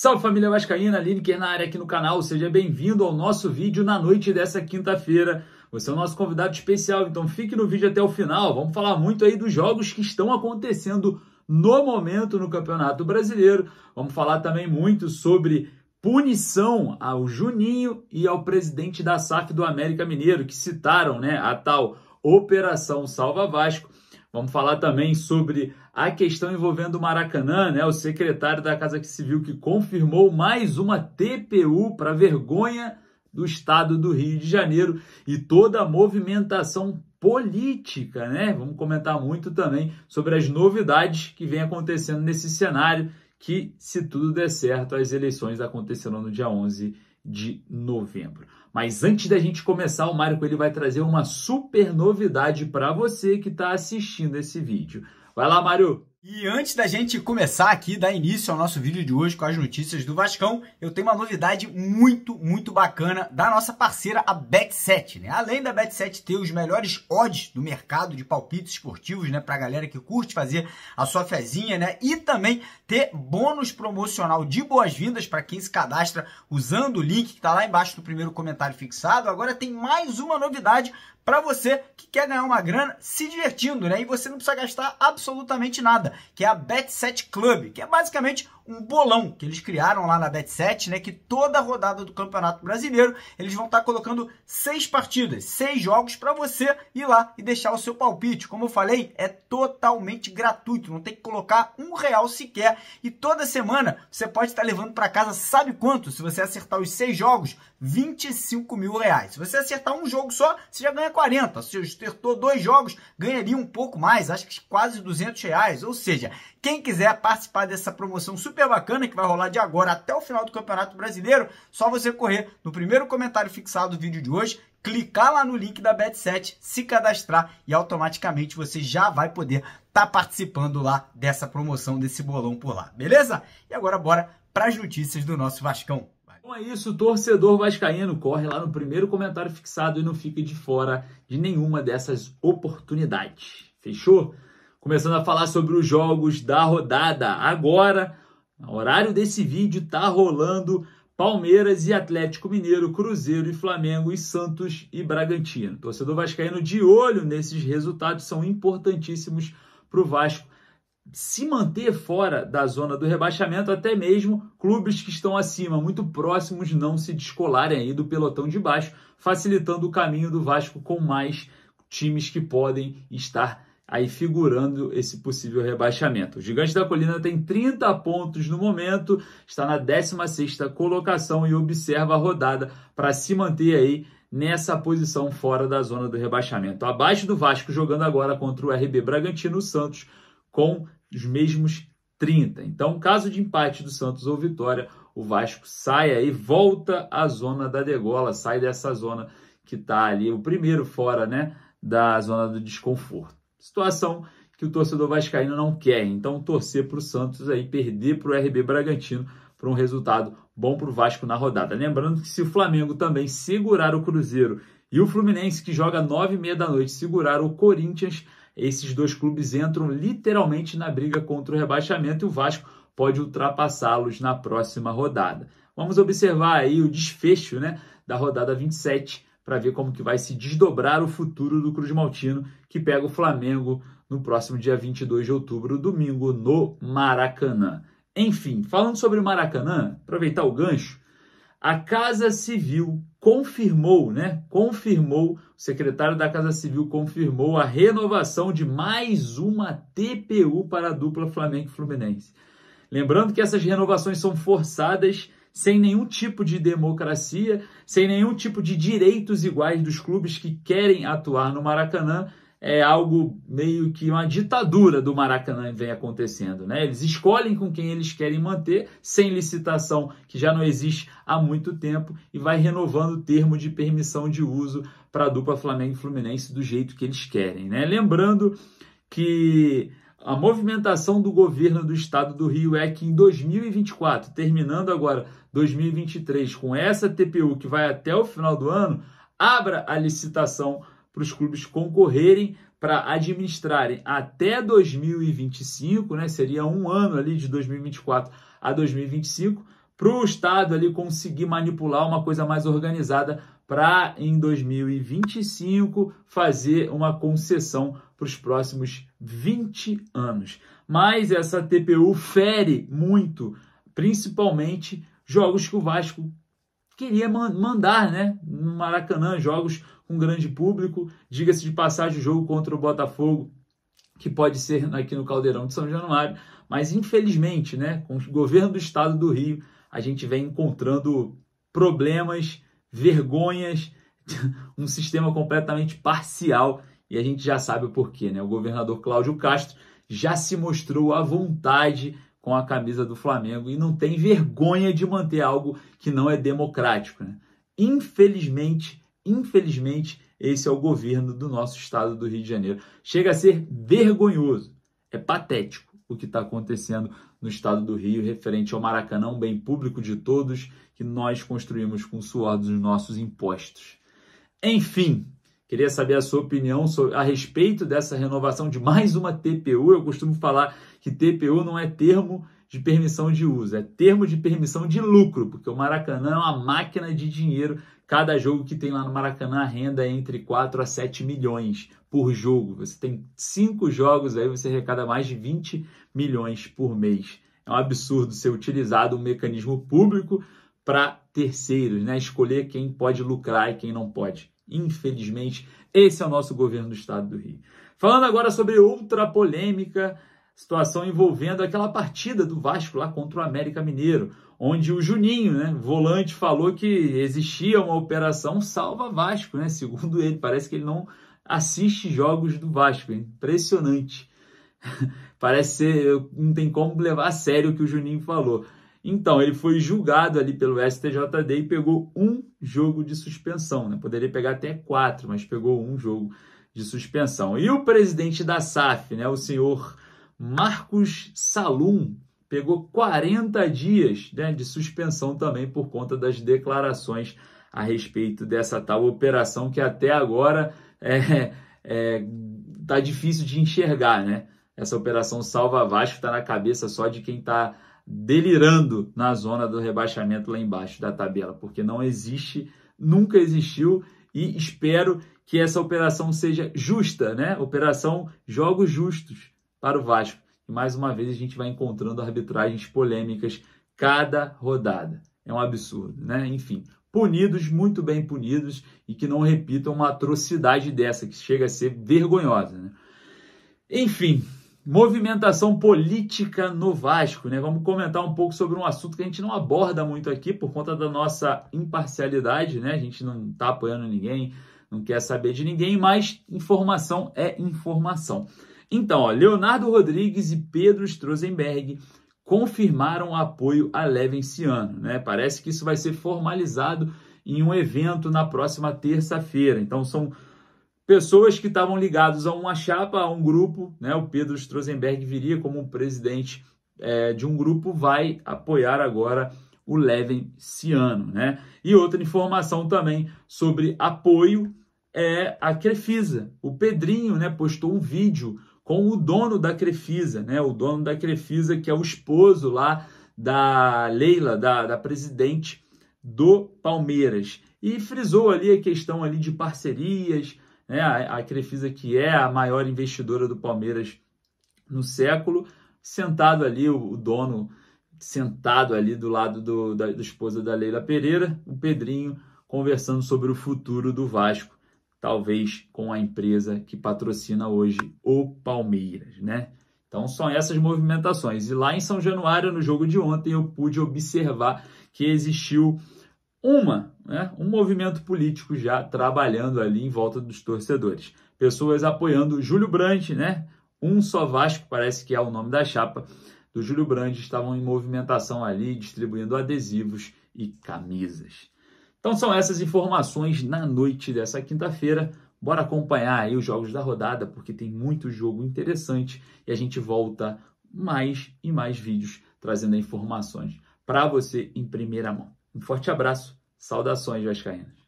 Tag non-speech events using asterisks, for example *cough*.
Salve família Vascaína, Lineker na área aqui no canal, seja bem-vindo ao nosso vídeo na noite dessa quinta-feira. Você é o nosso convidado especial, então fique no vídeo até o final. Vamos falar muito aí dos jogos que estão acontecendo no momento no Campeonato Brasileiro. Vamos falar também muito sobre punição ao Juninho e ao presidente da SAF do América Mineiro, que citaram né, a tal Operação Salva Vasco. Vamos falar também sobre a questão envolvendo o Maracanã, né? O secretário da Casa Civil que confirmou mais uma TPU para vergonha do estado do Rio de Janeiro e toda a movimentação política, né? Vamos comentar muito também sobre as novidades que vem acontecendo nesse cenário que, se tudo der certo, as eleições acontecerão no dia 11 de novembro. Mas antes da gente começar, o Mário ele vai trazer uma super novidade para você que está assistindo esse vídeo. Vai lá, Mário! E antes da gente começar aqui, dar início ao nosso vídeo de hoje com as notícias do Vascão, eu tenho uma novidade muito, muito bacana da nossa parceira, a Bet7, né? Além da Bet7 ter os melhores odds do mercado de palpites esportivos, né? Pra galera que curte fazer a sua fezinha, né? E também ter bônus promocional de boas-vindas para quem se cadastra usando o link que tá lá embaixo do primeiro comentário fixado. Agora tem mais uma novidade para você que quer ganhar uma grana se divertindo, né? E você não precisa gastar absolutamente nada, que é a Bet7 Club, que é basicamente um bolão que eles criaram lá na Bet7, né? Que toda rodada do Campeonato Brasileiro eles vão estar tá colocando seis partidas, seis jogos para você ir lá e deixar o seu palpite. Como eu falei, é totalmente gratuito, não tem que colocar um real sequer. E toda semana você pode estar tá levando para casa, sabe quanto? Se você acertar os seis jogos, 25 mil reais. Se você acertar um jogo só, você já ganha 40. Se estertou dois jogos, ganharia um pouco mais, acho que quase 200 reais. Ou seja, quem quiser participar dessa promoção super bacana que vai rolar de agora até o final do Campeonato Brasileiro, só você correr no primeiro comentário fixado do vídeo de hoje, clicar lá no link da Bet7, se cadastrar e automaticamente você já vai poder estar tá participando lá dessa promoção, desse bolão por lá, beleza? E agora bora para as notícias do nosso Vascão. Então é isso, torcedor vascaíno, corre lá no primeiro comentário fixado e não fique de fora de nenhuma dessas oportunidades. Fechou? Começando a falar sobre os jogos da rodada. Agora, no horário desse vídeo, tá rolando Palmeiras e Atlético Mineiro, Cruzeiro e Flamengo e Santos e Bragantino. Torcedor vascaíno de olho nesses resultados são importantíssimos para o Vasco se manter fora da zona do rebaixamento, até mesmo clubes que estão acima, muito próximos, não se descolarem aí do pelotão de baixo, facilitando o caminho do Vasco com mais times que podem estar aí figurando esse possível rebaixamento. O Gigante da Colina tem 30 pontos no momento, está na 16ª colocação e observa a rodada para se manter aí nessa posição fora da zona do rebaixamento. Abaixo do Vasco, jogando agora contra o RB Bragantino, Santos com os mesmos 30. Então, caso de empate do Santos ou vitória, o Vasco sai aí, volta à zona da degola, sai dessa zona que está ali, o primeiro fora, né, da zona do desconforto. Situação que o torcedor vascaíno não quer. Então, torcer para o Santos aí, perder para o RB Bragantino para um resultado bom para o Vasco na rodada. Lembrando que se o Flamengo também segurar o Cruzeiro e o Fluminense, que joga nove e meia da noite, segurar o Corinthians, esses dois clubes entram literalmente na briga contra o rebaixamento e o Vasco pode ultrapassá-los na próxima rodada. Vamos observar aí o desfecho né, da rodada 27 para ver como que vai se desdobrar o futuro do Cruz Maltino, que pega o Flamengo no próximo dia 22 de outubro, domingo, no Maracanã. Enfim, falando sobre o Maracanã, aproveitar o gancho, a Casa Civil confirmou, né? Confirmou, o secretário da Casa Civil confirmou a renovação de mais uma TPU para a dupla Flamengo Fluminense. Lembrando que essas renovações são forçadas, sem nenhum tipo de democracia, sem nenhum tipo de direitos iguais dos clubes que querem atuar no Maracanã é algo meio que uma ditadura do Maracanã vem acontecendo, né? Eles escolhem com quem eles querem manter, sem licitação que já não existe há muito tempo e vai renovando o termo de permissão de uso para a dupla Flamengo e Fluminense do jeito que eles querem, né? Lembrando que a movimentação do governo do estado do Rio é que em 2024, terminando agora 2023 com essa TPU que vai até o final do ano, abra a licitação para os clubes concorrerem para administrarem até 2025, né? Seria um ano ali de 2024 a 2025 para o Estado ali conseguir manipular uma coisa mais organizada para em 2025 fazer uma concessão para os próximos 20 anos. Mas essa TPU fere muito, principalmente jogos que o Vasco queria mandar né, no Maracanã jogos com grande público. Diga-se de passagem, o jogo contra o Botafogo, que pode ser aqui no Caldeirão de São Januário. Mas, infelizmente, né, com o governo do estado do Rio, a gente vem encontrando problemas, vergonhas, *laughs* um sistema completamente parcial. E a gente já sabe o porquê. Né? O governador Cláudio Castro já se mostrou à vontade com a camisa do Flamengo e não tem vergonha de manter algo que não é democrático. Né? Infelizmente, infelizmente, esse é o governo do nosso estado do Rio de Janeiro. Chega a ser vergonhoso, é patético o que está acontecendo no estado do Rio referente ao Maracanã, um bem público de todos que nós construímos com o suor dos nossos impostos. Enfim, Queria saber a sua opinião sobre, a respeito dessa renovação de mais uma TPU. Eu costumo falar que TPU não é termo de permissão de uso, é termo de permissão de lucro, porque o Maracanã é uma máquina de dinheiro. Cada jogo que tem lá no Maracanã renda é entre 4 a 7 milhões por jogo. Você tem cinco jogos aí, você arrecada mais de 20 milhões por mês. É um absurdo ser utilizado um mecanismo público para terceiros, né? Escolher quem pode lucrar e quem não pode. Infelizmente, esse é o nosso governo do estado do Rio. Falando agora sobre outra polêmica, situação envolvendo aquela partida do Vasco lá contra o América Mineiro, onde o Juninho, né, volante, falou que existia uma operação salva Vasco, né? Segundo ele, parece que ele não assiste jogos do Vasco, é impressionante. *laughs* parece ser, não tem como levar a sério o que o Juninho falou. Então, ele foi julgado ali pelo STJD e pegou um jogo de suspensão. Né? Poderia pegar até quatro, mas pegou um jogo de suspensão. E o presidente da SAF, né, o senhor Marcos Salum, pegou 40 dias né, de suspensão também por conta das declarações a respeito dessa tal operação que até agora é, é tá difícil de enxergar, né? Essa operação Salva Vasco está na cabeça só de quem está delirando na zona do rebaixamento lá embaixo da tabela, porque não existe, nunca existiu e espero que essa operação seja justa, né? Operação jogos justos para o Vasco. E mais uma vez a gente vai encontrando arbitragens polêmicas cada rodada. É um absurdo, né? Enfim, punidos, muito bem punidos e que não repitam uma atrocidade dessa que chega a ser vergonhosa, né? Enfim, movimentação política no Vasco, né? Vamos comentar um pouco sobre um assunto que a gente não aborda muito aqui por conta da nossa imparcialidade, né? A gente não está apoiando ninguém, não quer saber de ninguém, mas informação é informação. Então, ó, Leonardo Rodrigues e Pedro Strozenberg confirmaram apoio a Levenciano, né? Parece que isso vai ser formalizado em um evento na próxima terça-feira. Então, são pessoas que estavam ligadas a uma chapa, a um grupo, né? O Pedro Strozenberg viria como presidente é, de um grupo, vai apoiar agora o Levin Ciano, né? E outra informação também sobre apoio é a Crefisa. O Pedrinho, né, postou um vídeo com o dono da Crefisa, né? O dono da Crefisa que é o esposo lá da Leila, da, da presidente do Palmeiras. E frisou ali a questão ali de parcerias, né? a, Crefisa que é a maior investidora do Palmeiras no século, sentado ali o, o dono sentado ali do lado do, da, da esposa da Leila Pereira, o Pedrinho conversando sobre o futuro do Vasco, talvez com a empresa que patrocina hoje o Palmeiras, né? Então são essas movimentações. E lá em São Januário, no jogo de ontem, eu pude observar que existiu uma, né, um movimento político já trabalhando ali em volta dos torcedores. Pessoas apoiando Júlio Brandt, né? Um só Vasco, parece que é o nome da chapa do Júlio Brandt, estavam em movimentação ali, distribuindo adesivos e camisas. Então são essas informações na noite dessa quinta-feira. Bora acompanhar aí os jogos da rodada, porque tem muito jogo interessante e a gente volta mais e mais vídeos trazendo informações para você em primeira mão. Um forte abraço. Saudações, Vascaínas.